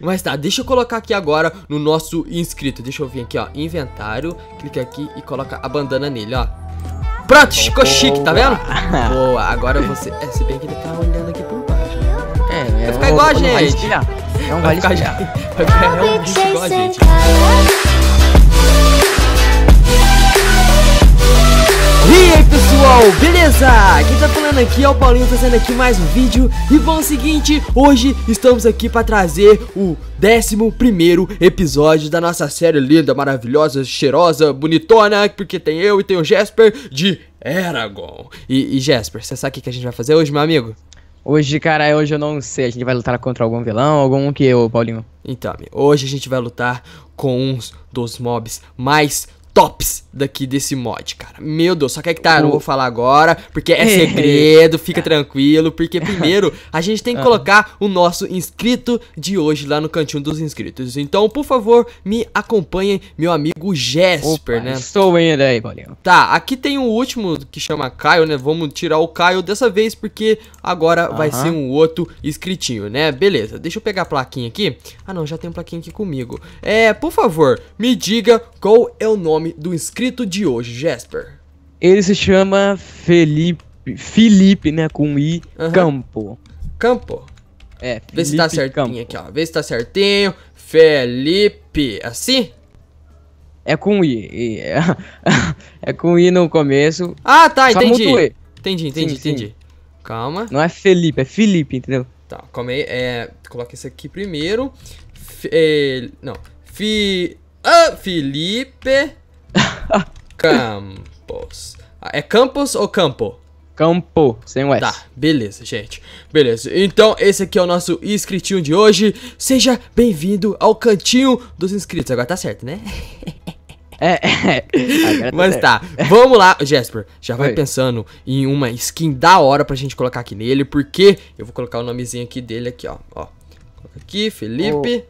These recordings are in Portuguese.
Mas tá, deixa eu colocar aqui agora no nosso inscrito. Deixa eu vir aqui, ó, inventário, clica aqui e coloca a bandana nele, ó. Pronto, ficou chique, tá vendo? Boa, agora você... É, se bem que ele tá olhando aqui por baixo. É, vai ficar igual a gente. Não vai, vai ficar, vai ficar igual a gente. E aí pessoal, beleza? Quem tá falando aqui é o Paulinho tá fazendo aqui mais um vídeo E bom, é o seguinte, hoje estamos aqui para trazer o 11 episódio da nossa série linda, maravilhosa, cheirosa, bonitona Porque tem eu e tem o Jasper de Eragon E, e Jasper, você sabe o que a gente vai fazer hoje, meu amigo? Hoje, cara, hoje eu não sei, a gente vai lutar contra algum vilão, algum que eu, Paulinho? Então, hoje a gente vai lutar com uns dos mobs mais tops daqui desse mod, cara. Meu Deus, só que é que tá, não vou falar agora, porque é segredo, fica tranquilo, porque primeiro a gente tem que colocar o nosso inscrito de hoje lá no cantinho dos inscritos. Então, por favor, me acompanhem, meu amigo Jesper, Opa, né? Estou indo aí, Paulinho. Tá, aqui tem o um último que chama Caio, né? Vamos tirar o Caio dessa vez, porque agora uh -huh. vai ser um outro inscritinho, né? Beleza, deixa eu pegar a plaquinha aqui. Ah, não, já tem uma plaquinha aqui comigo. É, por favor, me diga qual é o nome nome do inscrito de hoje, Jasper? Ele se chama Felipe, Felipe, né, com I, uhum. Campo. Campo? É, Felipe Vê se tá certinho Campo. aqui, ó. Vê se tá certinho. Felipe, assim? É com I. É, é com I no começo. Ah, tá, entendi. Entendi, entendi, entendi, sim, entendi. Sim. Calma. Não é Felipe, é Felipe, entendeu? Tá, calma aí. É, coloca isso aqui primeiro. Fe, eh, não. Fi, ah, Felipe Campos. Ah, é Campos ou Campo? Campo, sem o S. Tá, beleza, gente. Beleza. Então, esse aqui é o nosso inscritinho de hoje. Seja bem-vindo ao cantinho dos inscritos. Agora tá certo, né? É, é. Tá Mas tá, vamos lá, Jasper. Já vai Oi. pensando em uma skin da hora pra gente colocar aqui nele, porque eu vou colocar o nomezinho aqui dele aqui, ó. ó. Aqui, Felipe.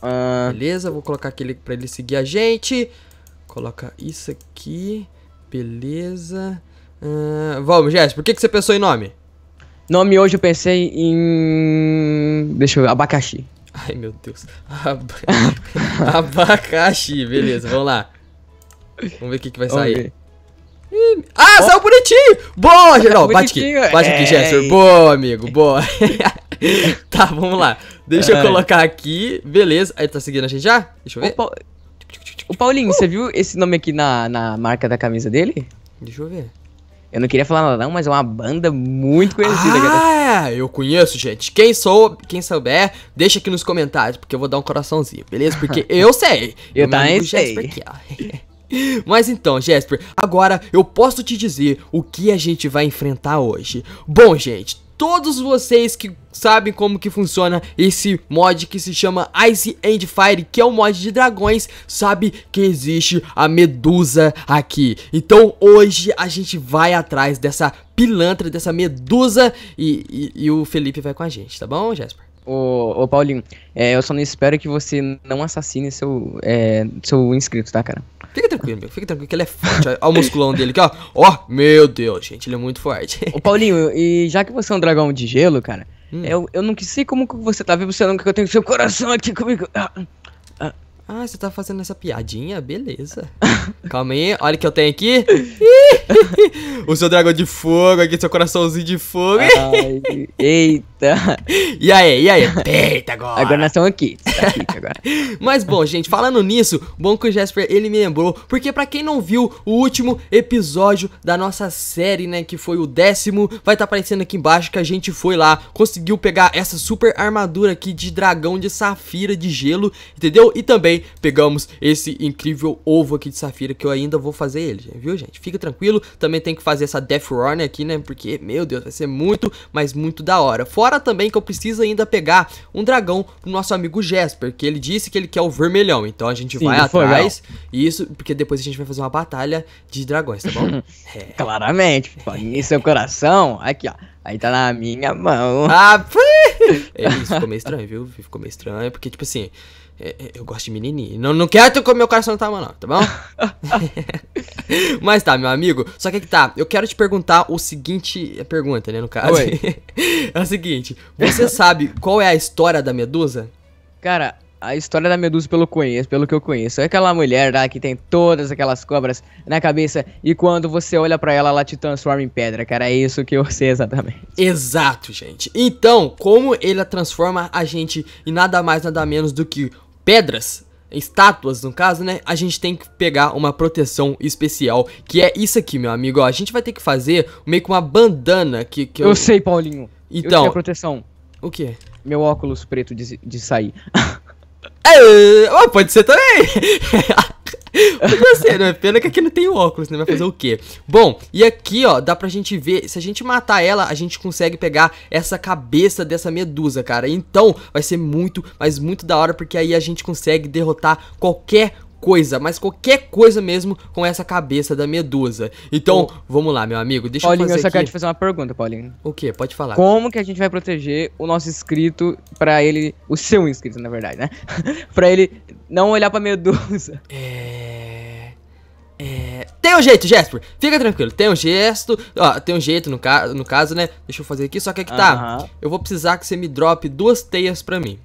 Oh. Uh... Beleza, vou colocar aquele pra ele seguir a gente. Coloca isso aqui. Beleza. Uh, ah, vamos, Jéssica, por que, que você pensou em nome? Nome hoje eu pensei em. Deixa eu ver, abacaxi. Ai meu Deus. Ab... abacaxi, beleza, vamos lá. Vamos ver o que, que vai vamos sair. Ah, oh. saiu bonitinho! Boa, geral, bate aqui, bate aqui, é. Jester. Boa, amigo, boa. tá, vamos lá. Deixa eu colocar aqui. Beleza. Aí, tá seguindo a gente já? Deixa eu ver. Opa. O Paulinho, uh! você viu esse nome aqui na, na marca da camisa dele? Deixa eu ver. Eu não queria falar nada não, mas é uma banda muito conhecida. Ah, é, eu conheço, gente. Quem sou, quem souber, deixa aqui nos comentários, porque eu vou dar um coraçãozinho, beleza? Porque eu sei. eu também sei. Aqui, mas então, Jasper, agora eu posso te dizer o que a gente vai enfrentar hoje. Bom, gente, todos vocês que sabem como que funciona esse mod que se chama Ice and Fire, que é um mod de dragões, sabe que existe a medusa aqui. Então hoje a gente vai atrás dessa pilantra, dessa medusa e, e, e o Felipe vai com a gente, tá bom, Jasper? Ô, ô Paulinho, é, eu só não espero que você não assassine seu, é, seu inscrito, tá, cara? Fica tranquilo, meu. Fica tranquilo que ele é forte. Olha o musculão dele aqui, ó. Ó, meu Deus, gente, ele é muito forte. Ô, Paulinho, e já que você é um dragão de gelo, cara, hum. eu, eu não sei como que você tá vivo, você não é que eu tenho seu coração aqui comigo. Ah, ah. ah, você tá fazendo essa piadinha? Beleza. Calma aí, olha o que eu tenho aqui. o seu dragão de fogo, aqui seu coraçãozinho de fogo. Ai, eita. E aí, e aí? Eita agora. Agora nós estamos aqui. Tá aqui tá agora. Mas bom, gente, falando nisso, bom que o Jasper, ele me lembrou, porque para quem não viu o último episódio da nossa série, né, que foi o décimo, vai estar tá aparecendo aqui embaixo que a gente foi lá, conseguiu pegar essa super armadura aqui de dragão de safira de gelo, entendeu? E também pegamos esse incrível ovo aqui de safira que eu ainda vou fazer ele, viu, gente? Fica tranquilo tranquilo. Também tem que fazer essa Death Run aqui, né? Porque, meu Deus, vai ser muito, mas muito da hora. Fora também que eu preciso ainda pegar um dragão pro nosso amigo Jasper, que ele disse que ele quer o vermelhão. Então a gente Sim, vai atrás. E isso, porque depois a gente vai fazer uma batalha de dragões, tá bom? é. Claramente, em seu coração. Aqui, ó. Aí tá na minha mão. Ah, é, isso ficou meio estranho, viu? Ficou meio estranho, porque, tipo assim, é, é, eu gosto de menininho. Não, não quero comer o coração do tamanho, não, tá bom? Mas tá, meu amigo. Só que é que tá, eu quero te perguntar o seguinte. A pergunta, né, no caso. é o seguinte: Você sabe qual é a história da Medusa? Cara, a história da Medusa, pelo, conheço, pelo que eu conheço, é aquela mulher lá que tem todas aquelas cobras na cabeça e quando você olha para ela, ela te transforma em pedra, cara. É isso que eu sei exatamente. Exato, gente. Então, como ela transforma a gente em nada mais, nada menos do que pedras, estátuas no caso, né? A gente tem que pegar uma proteção especial, que é isso aqui, meu amigo. Ó, a gente vai ter que fazer meio que uma bandana que, que eu... eu sei, Paulinho. Então. Eu proteção. O que? Meu óculos preto de, de sair. É, pode ser também. Você, assim, é né, Pena que aqui não tem óculos, né? Vai fazer o quê? Bom, e aqui, ó, dá pra gente ver. Se a gente matar ela, a gente consegue pegar essa cabeça dessa medusa, cara. Então, vai ser muito, mas muito da hora, porque aí a gente consegue derrotar qualquer coisa, mas qualquer coisa mesmo com essa cabeça da medusa. Então, oh. vamos lá, meu amigo, deixa Paulinho, eu fazer eu só aqui... quero te fazer uma pergunta, Paulinho. O que? Pode falar. Como que a gente vai proteger o nosso inscrito para ele, o seu inscrito, na verdade, né? para ele não olhar para medusa? É tem um jeito, Jasper. Fica tranquilo. Tem um gesto. Ó, tem um jeito no, ca no caso, né? Deixa eu fazer aqui. Só que é que tá. Uh -huh. Eu vou precisar que você me drope duas teias pra mim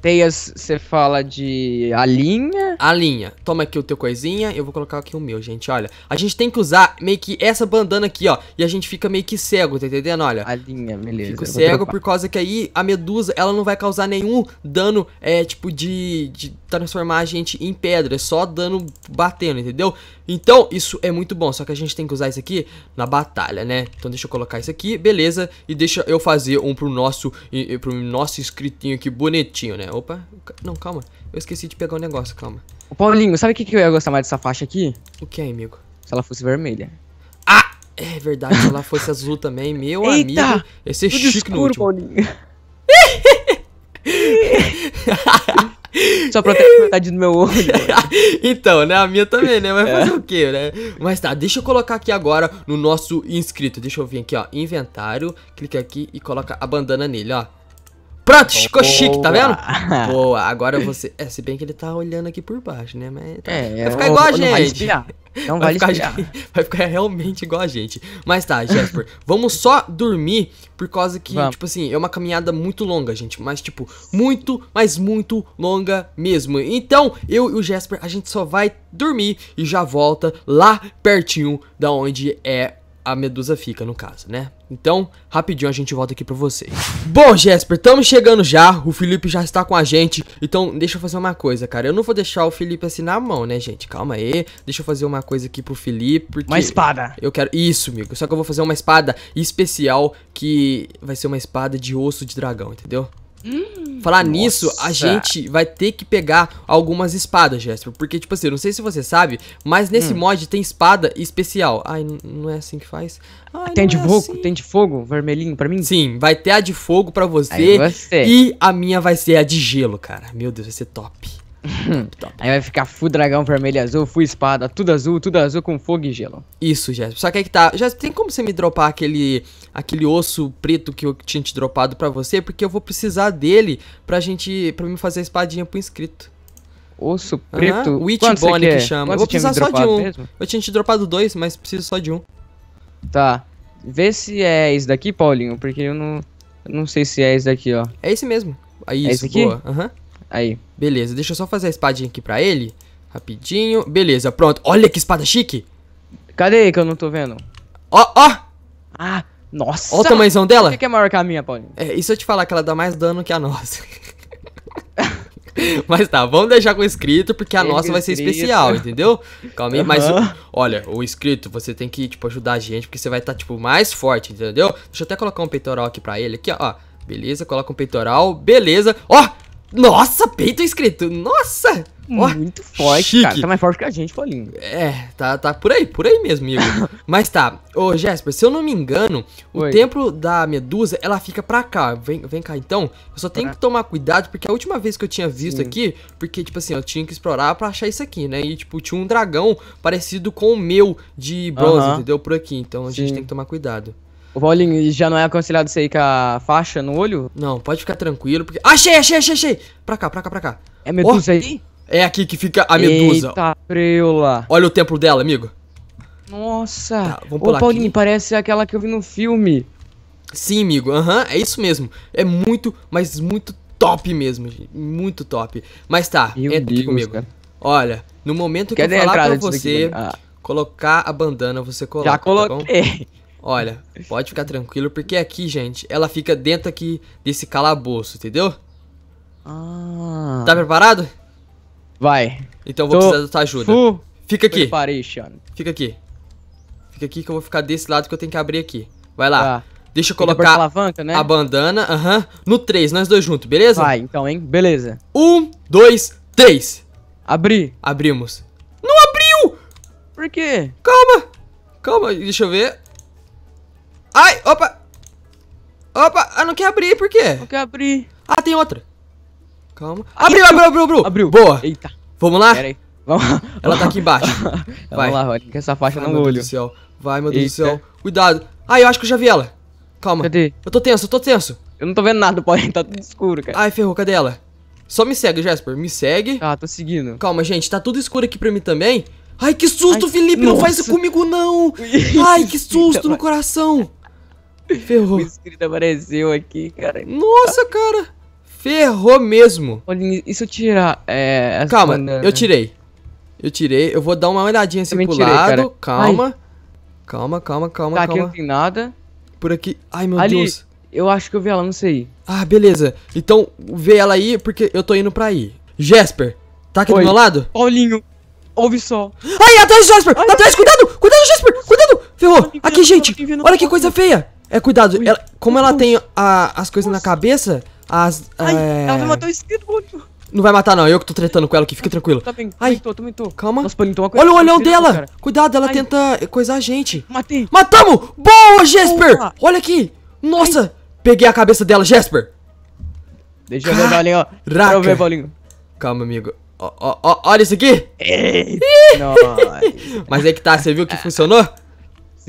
teias você fala de a linha? A linha. Toma aqui o teu coisinha, eu vou colocar aqui o meu, gente, olha. A gente tem que usar meio que essa bandana aqui, ó, e a gente fica meio que cego, tá entendendo? Olha. A linha, beleza. Fico cego por causa que aí a medusa, ela não vai causar nenhum dano, é, tipo, de, de transformar a gente em pedra, é só dano batendo, entendeu? Então, isso é muito bom, só que a gente tem que usar isso aqui na batalha, né? Então deixa eu colocar isso aqui, beleza, e deixa eu fazer um pro nosso, pro nosso escritinho aqui bonitinho, né? opa. Não, calma. Eu esqueci de pegar um negócio, calma. Ô, Paulinho, sabe o que, que eu ia gostar mais dessa faixa aqui? O que, amigo? Se ela fosse vermelha. Ah! É verdade, se ela fosse azul também, meu Eita, amigo. Esse ser tudo chique escuro, no último. Paulinho. Só protege metade do meu olho. então, né? A minha também, né? Mas é. fazer o quê, né? Mas tá, deixa eu colocar aqui agora no nosso inscrito. Deixa eu vir aqui, ó. Inventário. Clica aqui e coloca a bandana nele, ó. Pronto, ficou chique, tá vendo? Boa, agora você. É, se bem que ele tá olhando aqui por baixo, né? Mas tá... é, vai ficar igual a gente. Não vai, ficar, vai ficar realmente igual a gente. Mas tá, Jasper, vamos só dormir por causa que, vamos. tipo assim, é uma caminhada muito longa, gente. Mas, tipo, muito, mas muito longa mesmo. Então, eu e o Jasper, a gente só vai dormir e já volta lá pertinho da onde é a Medusa fica, no caso, né? Então, rapidinho a gente volta aqui pra vocês. Bom, Jesper, estamos chegando já. O Felipe já está com a gente. Então, deixa eu fazer uma coisa, cara. Eu não vou deixar o Felipe assim na mão, né, gente? Calma aí. Deixa eu fazer uma coisa aqui pro Felipe. Porque uma espada. Eu quero. Isso, amigo. Só que eu vou fazer uma espada especial que vai ser uma espada de osso de dragão, entendeu? Hum. Falar nossa. nisso, a gente vai ter que pegar algumas espadas, Jéssica Porque, tipo assim, eu não sei se você sabe, mas nesse hum. mod tem espada especial. Ai, não é assim que faz? Ai, tem de é fogo? Assim. Tem de fogo vermelhinho pra mim? Sim, vai ter a de fogo pra você. você. E a minha vai ser a de gelo, cara. Meu Deus, vai ser top. aí vai ficar full dragão vermelho e azul, full espada, tudo azul, tudo azul com fogo e gelo. Isso, Jéssica. Só que aí que tá. Jéssica, tem como você me dropar aquele aquele osso preto que eu tinha te dropado pra você? Porque eu vou precisar dele pra gente. pra me fazer a espadinha pro inscrito. Osso preto? Uhum. Witch Quanto que chama. Quanto eu vou precisar só de um. Mesmo? Eu tinha te dropado dois, mas preciso só de um. Tá. Vê se é esse daqui, Paulinho, porque eu não. Eu não sei se é esse daqui, ó. É esse mesmo. Aí, é isso, esse aqui? boa. Aham. Aí. Beleza, deixa eu só fazer a espadinha aqui pra ele. Rapidinho. Beleza, pronto. Olha que espada chique. Cadê que eu não tô vendo? Ó, ó! Ah, nossa! Olha o tamanhozão dela. O que é maior que a minha, Paulinho? É, e se eu te falar que ela dá mais dano que a nossa? Mas tá, vamos deixar com o escrito, porque a nossa vai ser especial, entendeu? Calma aí, uhum. mas olha, o escrito, você tem que, tipo, ajudar a gente, porque você vai estar, tá, tipo, mais forte, entendeu? Deixa eu até colocar um peitoral aqui pra ele, aqui, ó. Beleza, coloca um peitoral, beleza. Ó, nossa, peito escrito. Nossa! Muito oh, forte, chique. cara. Tá mais forte que a gente, Paulinho. É, tá, tá por aí, por aí mesmo, Igor. Mas tá, ô Jasper, se eu não me engano, Oi. o templo da Medusa, ela fica pra cá. Vem, vem cá então. Eu só tenho pra... que tomar cuidado, porque a última vez que eu tinha visto Sim. aqui, porque, tipo assim, eu tinha que explorar pra achar isso aqui, né? E, tipo, tinha um dragão parecido com o meu de bronze, uh -huh. entendeu? Por aqui. Então a Sim. gente tem que tomar cuidado. O Paulinho, já não é aconselhado você ir com a faixa no olho? Não, pode ficar tranquilo, porque... Achei, achei, achei, achei! Pra cá, pra cá, pra cá. É medusa oh, aí? É aqui que fica a medusa. Eita, preula. Olha o templo dela, amigo. Nossa. Tá, vamos pular Ô, Paulinho, aqui. parece aquela que eu vi no filme. Sim, amigo. Aham, uhum, é isso mesmo. É muito, mas muito top mesmo, gente. Muito top. Mas tá, Meu entra Deus, aqui comigo. Cara. Olha, no momento que Quer eu falar pra você... ah. Colocar a bandana, você coloca, Já tá coloquei. Tá Olha, pode ficar tranquilo, porque aqui, gente, ela fica dentro aqui desse calabouço, entendeu? Ah. Tá preparado? Vai. Então eu vou Tô precisar da tua ajuda. Fica aqui. Fica aqui. Fica aqui que eu vou ficar desse lado que eu tenho que abrir aqui. Vai lá. Tá. Deixa eu colocar alavanca, né? a bandana, aham, uh -huh, no 3, nós dois juntos, beleza? Vai, então, hein? Beleza. Um, dois, três. Abri. Abrimos. Não abriu! Por quê? Calma. Calma, deixa eu ver. Ai, opa! Opa, ah, não quer abrir, por quê? Não quer abrir. Ah, tem outra. Calma. Abriu, abriu, abriu, abriu. Abriu. Boa. Eita. Vamos lá? Pera aí. Vamos Ela tá aqui embaixo. Vai. Vamos lá, olha, que essa faixa Ai, no meu olho. Deus do céu. Vai, meu Deus Eita. do céu. Cuidado. Ah, eu acho que eu já vi ela. Calma. Cadê? Eu tô tenso, eu tô tenso. Eu não tô vendo nada, pode tá tudo escuro, cara. Ai, ferrou, cadê ela? Só me segue, Jasper. Me segue. Ah, tô seguindo. Calma, gente, tá tudo escuro aqui pra mim também. Ai, que susto, Ai, Felipe! Nossa. Não faz isso comigo, não! Ai, que susto no coração! Ferrou. O inscrito apareceu aqui, cara. Nossa, cara. Ferrou mesmo. Olha, e se eu tirar é, Calma, eu tirei. Eu tirei. Eu vou dar uma olhadinha assim pro tirei, lado. Cara. Calma. Ai. Calma, calma, calma, tá, calma. Aqui não tem nada. Por aqui. Ai, meu Ali, Deus. Eu acho que eu vi ela, não sei. Ah, beleza. Então, vê ela aí, porque eu tô indo pra aí. Jasper, tá aqui Oi. do meu lado? Olhinho, ouve só. Ai, atrás do Jasper! Ai, atrás, cuidado! Cuidado, Jasper! Cuidado! Ferrou! Aqui, gente! Olha que coisa feia! É, cuidado. ela, como ela tem a, as coisas Nossa. na cabeça, as. Ai, é... ela vai matar o esquerdo, Não vai matar, não. Eu que tô tretando com ela aqui, fica tá tranquilo. Tá bem, Ai. tô, tô, tô. Calma. Nossa, Olha o olhão dela. Cara. Cuidado, ela Ai. tenta coisar a gente. Matei. Matamos! Boa, Jesper! Boa. Olha aqui. Nossa, Ai. peguei a cabeça dela, Jesper. Deixa eu ver, bolinho, ó. Deixa eu ver, bolinho. Calma, amigo. Ó, ó, ó, olha isso aqui! Mas é que tá, você viu que funcionou?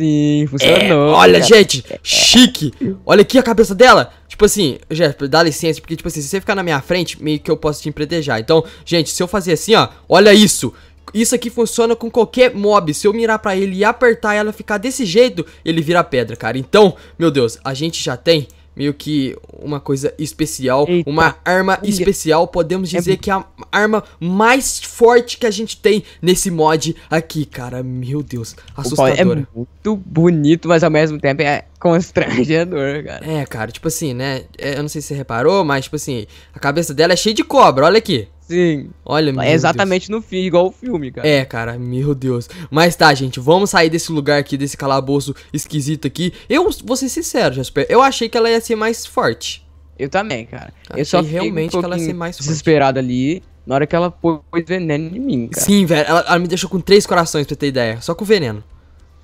Sim, funcionou. É, olha, cara. gente, chique. Olha aqui a cabeça dela. Tipo assim, Jeff, dá licença, porque, tipo assim, se você ficar na minha frente, meio que eu posso te empretejar. Então, gente, se eu fazer assim, ó, olha isso. Isso aqui funciona com qualquer mob. Se eu mirar pra ele e apertar ela ficar desse jeito, ele vira pedra, cara. Então, meu Deus, a gente já tem meio que uma coisa especial, Eita. uma arma especial. Podemos é dizer é... que é a arma mais forte que a gente tem nesse mod aqui, cara. Meu Deus, assustadora. É muito bonito, mas ao mesmo tempo é constrangedor, cara. É, cara, tipo assim, né? É, eu não sei se você reparou, mas tipo assim, a cabeça dela é cheia de cobra, olha aqui. Sim. Olha, é meu É exatamente Deus. no fim, igual o filme, cara. É, cara, meu Deus. Mas tá, gente, vamos sair desse lugar aqui, desse calabouço esquisito aqui. Eu vou ser sincero, Jasper, eu achei que ela ia ser mais forte. Eu também, cara. Achei eu só realmente um que ela ia ser mais forte. desesperada ali. Na hora que ela pôs veneno em mim, cara. Sim, velho. Ela, ela me deixou com três corações, pra ter ideia. Só com veneno.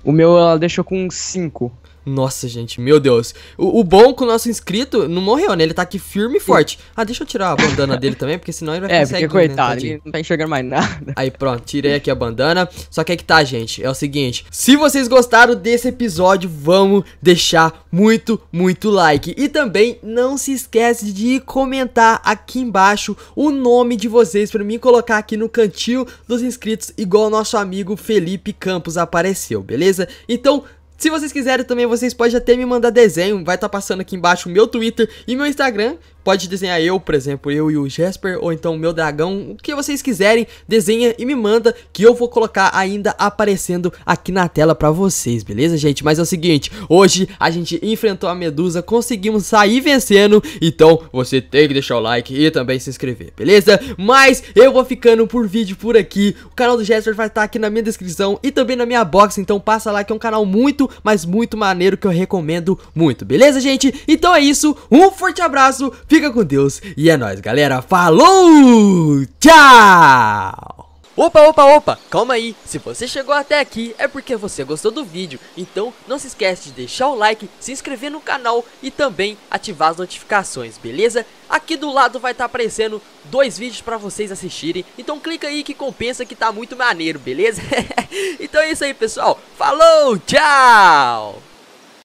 O meu ela deixou com cinco. Nossa, gente, meu Deus. O, o bom com é o nosso inscrito não morreu, né? Ele tá aqui firme e forte. Ah, deixa eu tirar a bandana dele também, porque senão ele vai é, ficar É, porque né? coitado, né, ele não tá enxergando mais nada. Aí, pronto, tirei aqui a bandana. Só que é que tá, gente, é o seguinte. Se vocês gostaram desse episódio, vamos deixar muito, muito like. E também, não se esquece de comentar aqui embaixo o nome de vocês pra mim colocar aqui no cantinho dos inscritos, igual o nosso amigo Felipe Campos apareceu, beleza? Então, se vocês quiserem também, vocês podem até me mandar desenho, vai estar tá passando aqui embaixo o meu Twitter e meu Instagram. Pode desenhar eu, por exemplo, eu e o Jasper, ou então o meu dragão, o que vocês quiserem, desenha e me manda que eu vou colocar ainda aparecendo aqui na tela pra vocês, beleza, gente? Mas é o seguinte, hoje a gente enfrentou a Medusa, conseguimos sair vencendo, então você tem que deixar o like e também se inscrever, beleza? Mas eu vou ficando por vídeo por aqui, o canal do Jasper vai estar tá aqui na minha descrição e também na minha box, então passa lá que é um canal muito, mas muito maneiro que eu recomendo muito, beleza, gente? Então é isso, um forte abraço, fica fica com Deus e é nóis, galera. Falou! Tchau! Opa, opa, opa, calma aí, se você chegou até aqui é porque você gostou do vídeo, então não se esquece de deixar o like, se inscrever no canal e também ativar as notificações, beleza? Aqui do lado vai estar tá aparecendo dois vídeos para vocês assistirem, então clica aí que compensa que tá muito maneiro, beleza? então é isso aí pessoal, falou, tchau!